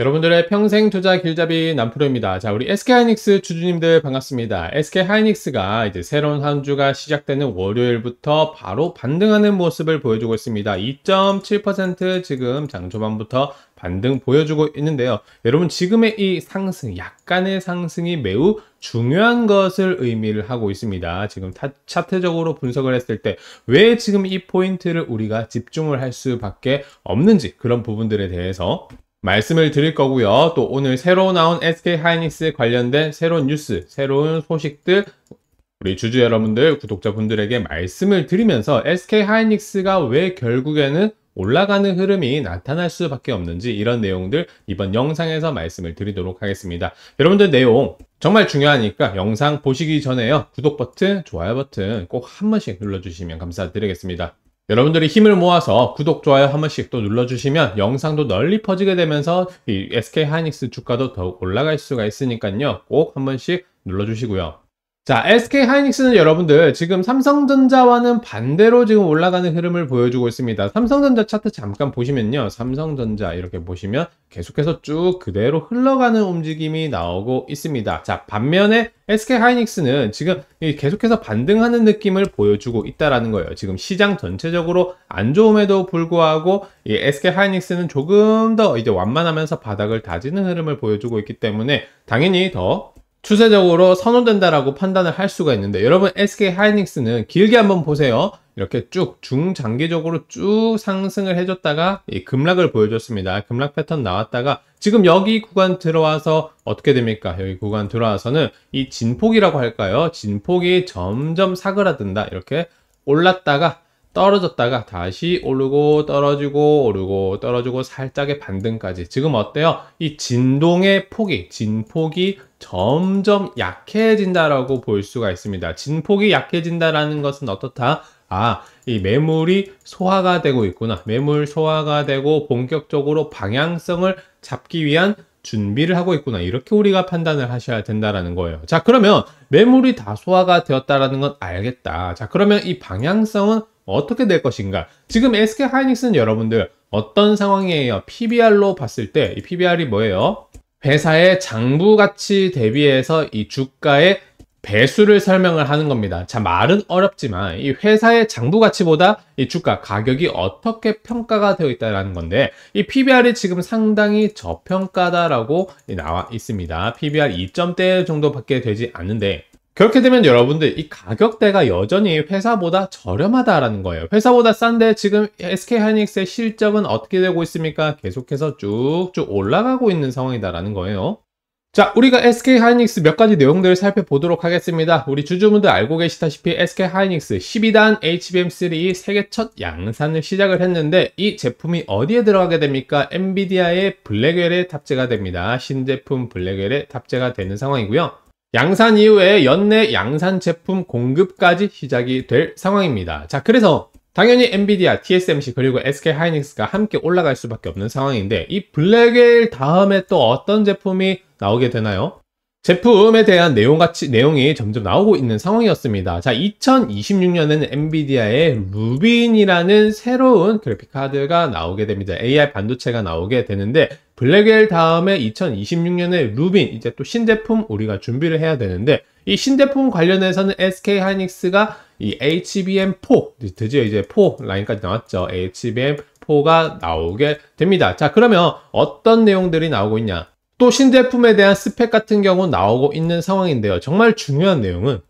여러분들의 평생 투자 길잡이 남프로입니다. 자, 우리 SK 하이닉스 주주님들 반갑습니다. SK 하이닉스가 이제 새로운 한 주가 시작되는 월요일부터 바로 반등하는 모습을 보여주고 있습니다. 2.7% 지금 장 초반부터 반등 보여주고 있는데요. 여러분 지금의 이 상승, 약간의 상승이 매우 중요한 것을 의미를 하고 있습니다. 지금 타, 차트적으로 분석을 했을 때 왜 지금 이 포인트를 우리가 집중을 할 수밖에 없는지 그런 부분들에 대해서 말씀을 드릴 거고요. 또 오늘 새로 나온 SK 하이닉스 관련된 새로운 뉴스, 새로운 소식들 우리 주주 여러분들, 구독자분들에게 말씀을 드리면서 SK 하이닉스가 왜 결국에는 올라가는 흐름이 나타날 수밖에 없는지 이런 내용들 이번 영상에서 말씀을 드리도록 하겠습니다. 여러분들 내용 정말 중요하니까 영상 보시기 전에요. 구독 버튼, 좋아요 버튼 꼭 한 번씩 눌러주시면 감사드리겠습니다. 여러분들이 힘을 모아서 구독, 좋아요 한 번씩 또 눌러주시면 영상도 널리 퍼지게 되면서 SK 하이닉스 주가도 더욱 올라갈 수가 있으니까요. 꼭 한 번씩 눌러주시고요. 자, SK 하이닉스는 여러분들 지금 삼성전자와는 반대로 지금 올라가는 흐름을 보여주고 있습니다. 삼성전자 차트 잠깐 보시면요. 삼성전자 이렇게 보시면 계속해서 쭉 그대로 흘러가는 움직임이 나오고 있습니다. 자, 반면에 SK 하이닉스는 지금 계속해서 반등하는 느낌을 보여주고 있다라는 거예요. 지금 시장 전체적으로 안 좋음에도 불구하고 이 SK 하이닉스는 조금 더 이제 완만하면서 바닥을 다지는 흐름을 보여주고 있기 때문에 당연히 더 추세적으로 선호된다라고 판단을 할 수가 있는데 여러분 SK 하이닉스는 길게 한번 보세요. 이렇게 쭉 중장기적으로 쭉 상승을 해줬다가 급락을 보여줬습니다. 급락 패턴 나왔다가 지금 여기 구간 들어와서 어떻게 됩니까? 여기 구간 들어와서는 이 진폭이라고 할까요? 진폭이 점점 사그라든다. 이렇게 올랐다가 떨어졌다가 다시 오르고 떨어지고 오르고 떨어지고 살짝의 반등까지 지금 어때요? 이 진동의 폭이 진폭이 점점 약해진다라고 볼 수가 있습니다. 진폭이 약해진다라는 것은 어떻다? 아, 이 매물이 소화가 되고 있구나. 매물 소화가 되고 본격적으로 방향성을 잡기 위한 준비를 하고 있구나. 이렇게 우리가 판단을 하셔야 된다라는 거예요. 자, 그러면 매물이 다 소화가 되었다라는 건 알겠다. 자, 그러면 이 방향성은 어떻게 될 것인가? 지금 SK 하이닉스는 여러분들 어떤 상황이에요? PBR로 봤을 때 이 PBR이 뭐예요? 회사의 장부 가치 대비해서 이 주가의 배수를 설명을 하는 겁니다. 자, 말은 어렵지만 이 회사의 장부 가치보다 이 주가 가격이 어떻게 평가가 되어 있다라는 건데 이 PBR이 지금 상당히 저평가다라고 나와 있습니다. PBR 2점대 정도밖에 되지 않는데 그렇게 되면 여러분들 이 가격대가 여전히 회사보다 저렴하다라는 거예요. 회사보다 싼데 지금 SK하이닉스의 실적은 어떻게 되고 있습니까? 계속해서 쭉쭉 올라가고 있는 상황이다라는 거예요. 자, 우리가 SK하이닉스 몇 가지 내용들을 살펴보도록 하겠습니다. 우리 주주분들 알고 계시다시피 SK하이닉스 12단 HBM3 세계 첫 양산을 시작을 했는데 이 제품이 어디에 들어가게 됩니까? 엔비디아의 블랙웰에 탑재가 됩니다. 신제품 블랙웰에 탑재가 되는 상황이고요. 양산 이후에 연내 양산 제품 공급까지 시작이 될 상황입니다. 자, 그래서 당연히 엔비디아, TSMC 그리고 SK 하이닉스가 함께 올라갈 수밖에 없는 상황인데 이블랙웨 다음에 또 어떤 제품이 나오게 되나요? 제품에 대한 내용 같이 내용이 점점 나오고 있는 상황이었습니다. 자, 2026년에는 엔비디아의 루빈이라는 새로운 그래픽 카드가 나오게 됩니다. AI 반도체가 나오게 되는데 블랙웰 다음에 2026년에 루빈 이제 또 신제품 우리가 준비를 해야 되는데 이 신제품 관련해서는 SK 하이닉스가 이 HBM4 드디어 이제 4 라인까지 나왔죠. HBM4가 나오게 됩니다. 자 그러면 어떤 내용들이 나오고 있냐? 또 신제품에 대한 스펙 같은 경우 나오고 있는 상황인데요. 정말 중요한 내용은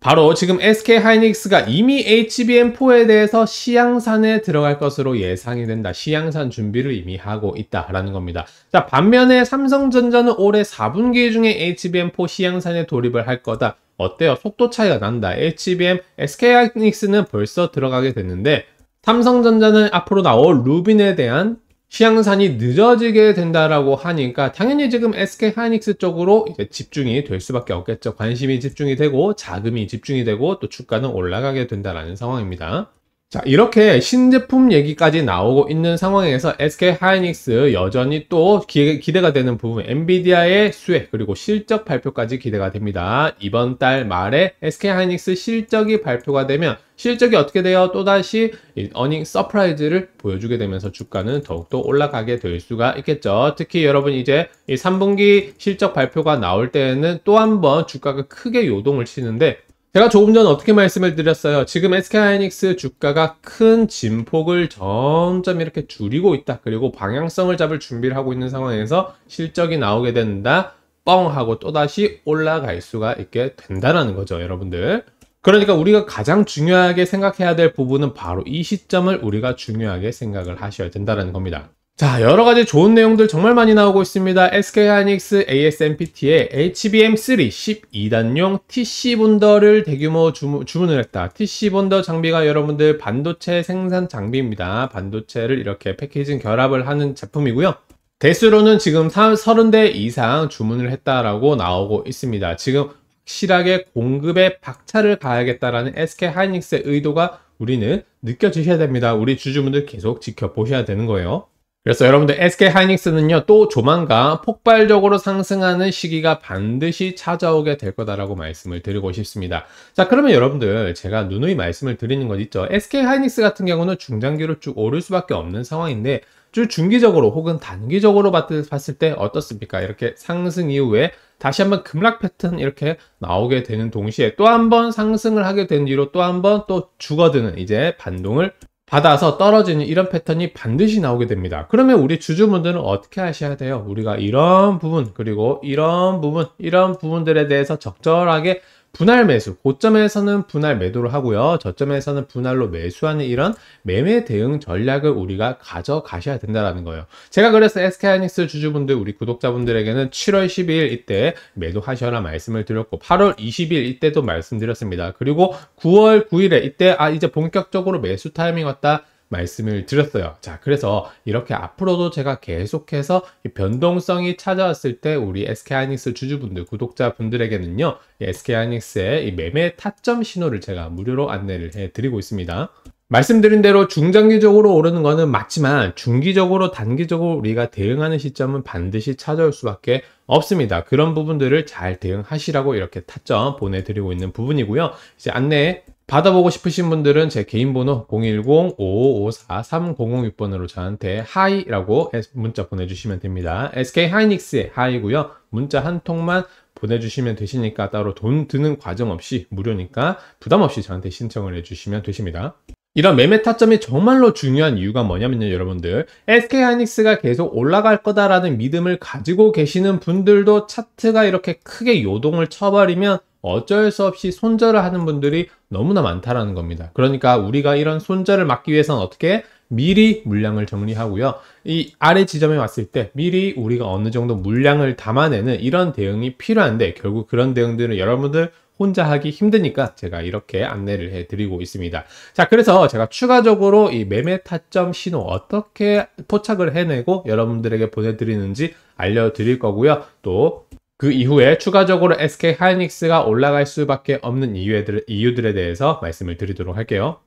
바로 지금 SK 하이닉스가 이미 HBM4에 대해서 시양산에 들어갈 것으로 예상이 된다. 시양산 준비를 이미 하고 있다라는 겁니다. 자, 반면에 삼성전자는 올해 4분기 중에 HBM4 시양산에 돌입을 할 거다. 어때요? 속도 차이가 난다. HBM, SK 하이닉스는 벌써 들어가게 됐는데 삼성전자는 앞으로 나올 루빈에 대한 시향산이 늦어지게 된다라고 하니까 당연히 지금 SK 하이닉스 쪽으로 이제 집중이 될 수밖에 없겠죠. 관심이 집중이 되고 자금이 집중이 되고 또 주가는 올라가게 된다라는 상황입니다. 자 이렇게 신제품 얘기까지 나오고 있는 상황에서 SK 하이닉스 여전히 또 기, 대가 되는 부분 엔비디아의 수혜 그리고 실적 발표까지 기대가 됩니다. 이번 달 말에 SK 하이닉스 실적이 발표가 되면 실적이 어떻게 되어 또다시 어닝 서프라이즈를 보여주게 되면서 주가는 더욱더 올라가게 될 수가 있겠죠. 특히 여러분 이제 이 3분기 실적 발표가 나올 때에는 또 한번 주가가 크게 요동을 치는데 제가 조금 전 어떻게 말씀을 드렸어요. 지금 SK하이닉스 주가가 큰 진폭을 점점 이렇게 줄이고 있다. 그리고 방향성을 잡을 준비를 하고 있는 상황에서 실적이 나오게 된다. 뻥 하고 또다시 올라갈 수가 있게 된다는 거죠, 여러분들. 그러니까 우리가 가장 중요하게 생각해야 될 부분은 바로 이 시점을 우리가 중요하게 생각을 하셔야 된다는 겁니다. 자, 여러 가지 좋은 내용들 정말 많이 나오고 있습니다. SK 하이닉스 ASMPT의 HBM3 12단용 TC 본더를 대규모 주문, 주문을 했다. TC 본더 장비가 여러분들 반도체 생산 장비입니다. 반도체를 이렇게 패키징 결합을 하는 제품이고요. 대수로는 지금 30대 이상 주문을 했다라고 나오고 있습니다. 지금 확실하게 공급에 박차를 가야겠다라는 SK 하이닉스의 의도가 우리는 느껴지셔야 됩니다. 우리 주주분들 계속 지켜보셔야 되는 거예요. 그래서 여러분들 SK 하이닉스는요 또 조만간 폭발적으로 상승하는 시기가 반드시 찾아오게 될 거다라고 말씀을 드리고 싶습니다. 자 그러면 여러분들 제가 누누이 말씀을 드리는 것 있죠. SK 하이닉스 같은 경우는 중장기로 쭉 오를 수밖에 없는 상황인데 쭉 중기적으로 혹은 단기적으로 봤을 때 어떻습니까? 이렇게 상승 이후에 다시 한번 급락 패턴 이렇게 나오게 되는 동시에 또 한번 상승을 하게 된 뒤로 또 한번또 죽어드는 이제 반동을 받아서 떨어지는 이런 패턴이 반드시 나오게 됩니다. 그러면 우리 주주분들은 어떻게 하셔야 돼요? 우리가 이런 부분, 그리고 이런 부분, 이런 부분들에 대해서 적절하게 분할 매수, 고점에서는 분할 매도를 하고요. 저점에서는 분할로 매수하는 이런 매매 대응 전략을 우리가 가져가셔야 된다라는 거예요. 제가 그래서 SK하이닉스 주주분들, 우리 구독자분들에게는 7월 12일 이때 매도하셔라 말씀을 드렸고 8월 20일 이때도 말씀드렸습니다. 그리고 9월 9일에 이때 아 이제 본격적으로 매수 타이밍 왔다. 말씀을 드렸어요. 자, 그래서 이렇게 앞으로도 제가 계속해서 변동성이 찾아왔을 때 우리 SK하이닉스 주주분들, 구독자분들에게는요, SK하이닉스의 매매 타점 신호를 제가 무료로 안내를 해드리고 있습니다. 말씀드린 대로 중장기적으로 오르는 것은 맞지만 중기적으로 단기적으로 우리가 대응하는 시점은 반드시 찾아올 수밖에 없습니다. 그런 부분들을 잘 대응하시라고 이렇게 타점 보내드리고 있는 부분이고요. 이제 안내 받아보고 싶으신 분들은 제 개인 번호 010-5554-3006번으로 저한테 하이라고 문자 보내주시면 됩니다. SK 하이닉스의 하이고요. 문자 한 통만 보내주시면 되시니까 따로 돈 드는 과정 없이 무료니까 부담 없이 저한테 신청을 해주시면 되십니다. 이런 매매 타점이 정말로 중요한 이유가 뭐냐면요 여러분들 SK 하이닉스가 계속 올라갈 거다라는 믿음을 가지고 계시는 분들도 차트가 이렇게 크게 요동을 쳐버리면 어쩔 수 없이 손절을 하는 분들이 너무나 많다라는 겁니다. 그러니까 우리가 이런 손절을 막기 위해서는 어떻게 미리 물량을 정리하고요. 이 아래 지점에 왔을 때 미리 우리가 어느 정도 물량을 담아내는 이런 대응이 필요한데 결국 그런 대응들은 여러분들 혼자 하기 힘드니까 제가 이렇게 안내를 해드리고 있습니다. 자, 그래서 제가 추가적으로 이 매매 타점 신호 어떻게 포착을 해내고 여러분들에게 보내드리는지 알려드릴 거고요. 또그 이후에 추가적으로 SK 하이닉스가 올라갈 수밖에 없는 이유들, 이유들에 대해서 말씀을 드리도록 할게요.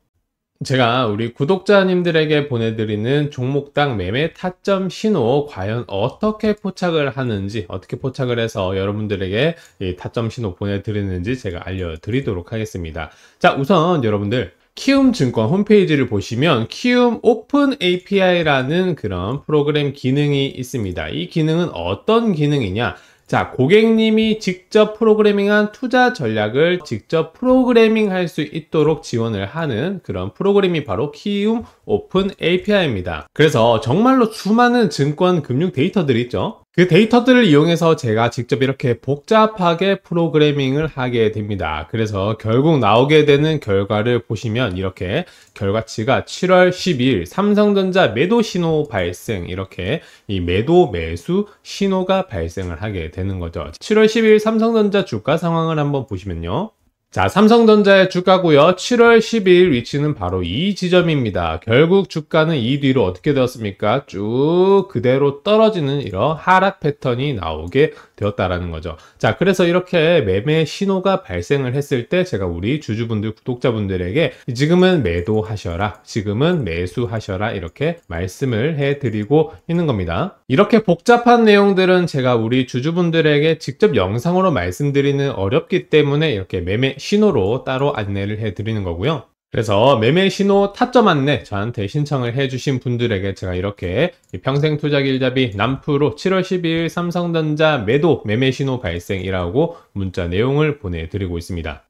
제가 우리 구독자님들에게 보내드리는 종목당 매매 타점 신호 과연 어떻게 포착을 하는지 어떻게 포착을 해서 여러분들에게 타점 신호 보내드리는지 제가 알려드리도록 하겠습니다 자 우선 여러분들 키움증권 홈페이지를 보시면 키움 오픈 API라는 그런 프로그램 기능이 있습니다. 이 기능은 어떤 기능이냐? 자, 고객님이 직접 프로그래밍한 투자 전략을 직접 프로그래밍 할수 있도록 지원을 하는 그런 프로그램이 바로 키움 오픈 API입니다. 그래서 정말로 수많은 증권 금융 데이터들이 있죠. 그 데이터들을 이용해서 제가 직접 이렇게 복잡하게 프로그래밍을 하게 됩니다. 그래서 결국 나오게 되는 결과를 보시면 이렇게 결과치가 7월 12일 삼성전자 매도 신호 발생 이렇게 이 매도 매수 신호가 발생을 하게 되는 거죠. 7월 12일 삼성전자 주가 상황을 한번 보시면요. 자, 삼성전자의 주가고요. 7월 12일 위치는 바로 이 지점입니다. 결국 주가는 이 뒤로 어떻게 되었습니까? 쭉 그대로 떨어지는 이런 하락 패턴이 나오게 되었다라는 거죠. 자, 그래서 이렇게 매매 신호가 발생을 했을 때 제가 우리 주주분들, 구독자분들에게 지금은 매도하셔라, 지금은 매수하셔라 이렇게 말씀을 해드리고 있는 겁니다. 이렇게 복잡한 내용들은 제가 우리 주주분들에게 직접 영상으로 말씀드리는 어렵기 때문에 이렇게 매매 신호로 따로 안내를 해드리는 거고요. 그래서 매매 신호 타점 안내 저한테 신청을 해주신 분들에게 제가 이렇게 평생 투자 길잡이 남프로 7월 12일 삼성전자 매도 매매 신호 발생이라고 문자 내용을 보내드리고 있습니다.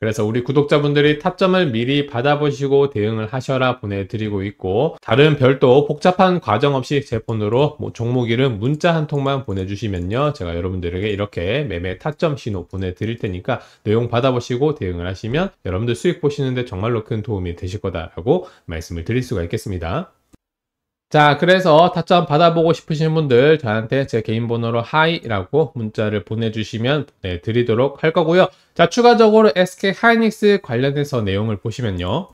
그래서 우리 구독자분들이 타점을 미리 받아보시고 대응을 하셔라 보내드리고 있고 다른 별도 복잡한 과정 없이 제 폰으로 뭐 종목 이름 문자 한 통만 보내주시면요. 제가 여러분들에게 이렇게 매매 타점 신호 보내드릴 테니까 내용 받아보시고 대응을 하시면 여러분들 수익 보시는데 정말로 큰 도움이 되실 거다라고 말씀을 드릴 수가 있겠습니다. 자 그래서 타점 받아보고 싶으신 분들 저한테 제 개인 번호로 하이라고 문자를 보내주시면 보내드리도록 할 거고요 자 추가적으로 SK 하이닉스 관련해서 내용을 보시면요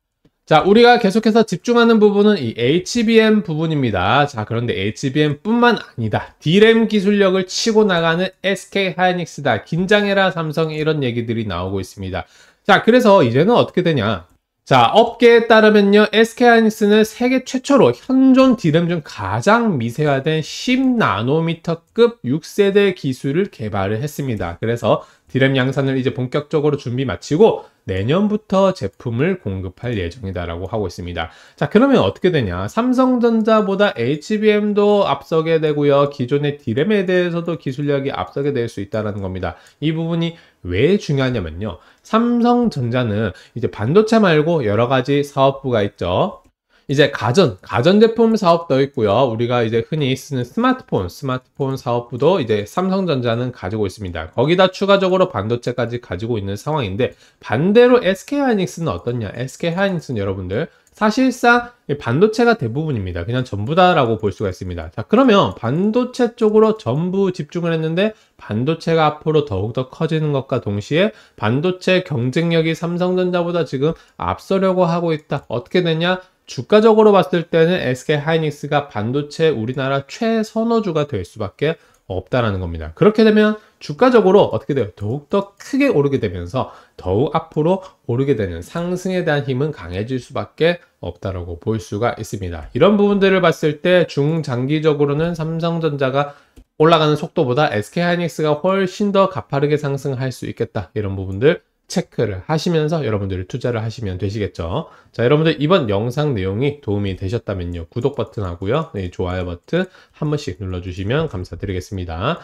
자 우리가 계속해서 집중하는 부분은 이 HBM 부분입니다 자 그런데 HBM 뿐만 아니다 DRAM 기술력을 치고 나가는 SK 하이닉스다 긴장해라 삼성 이런 얘기들이 나오고 있습니다 자 그래서 이제는 어떻게 되냐 자, 업계에 따르면요, SK하이닉스는 세계 최초로 현존 디램 중 가장 미세화된 10나노미터급 6세대 기술을 개발을 했습니다. 그래서 디램 양산을 이제 본격적으로 준비 마치고 내년부터 제품을 공급할 예정이다라고 하고 있습니다. 자, 그러면 어떻게 되냐? 삼성전자보다 HBM도 앞서게 되고요. 기존의 디램에 대해서도 기술력이 앞서게 될 수 있다는 겁니다. 이 부분이 왜 중요하냐면요. 삼성전자는 이제 반도체 말고 여러 가지 사업부가 있죠. 이제 가전, 가전제품 사업도 있고요. 우리가 이제 흔히 쓰는 스마트폰, 스마트폰 사업부도 이제 삼성전자는 가지고 있습니다. 거기다 추가적으로 반도체까지 가지고 있는 상황인데 반대로 SK하이닉스는 어떻냐? SK하이닉스는 여러분들 사실상 반도체가 대부분입니다. 그냥 전부다라고 볼 수가 있습니다. 자, 그러면 반도체 쪽으로 전부 집중을 했는데 반도체가 앞으로 더욱더 커지는 것과 동시에 반도체 경쟁력이 삼성전자보다 지금 앞서려고 하고 있다. 어떻게 되냐? 주가적으로 봤을 때는 SK 하이닉스가 반도체 우리나라 최선호주가 될 수밖에 없다라는 겁니다. 그렇게 되면 주가적으로 어떻게 돼요? 더욱더 크게 오르게 되면서 더욱 앞으로 오르게 되는 상승에 대한 힘은 강해질 수밖에 없다라고 볼 수가 있습니다. 이런 부분들을 봤을 때 중장기적으로는 삼성전자가 올라가는 속도보다 SK하이닉스가 훨씬 더 가파르게 상승할 수 있겠다. 이런 부분들 체크를 하시면서 여러분들이 투자를 하시면 되시겠죠. 자, 여러분들 이번 영상 내용이 도움이 되셨다면요. 구독 버튼 하고요. 네, 좋아요 버튼 한 번씩 눌러주시면 감사드리겠습니다.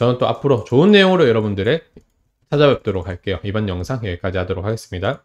저는 또 앞으로 좋은 내용으로 여러분들의 찾아뵙도록 할게요. 이번 영상 여기까지 하도록 하겠습니다.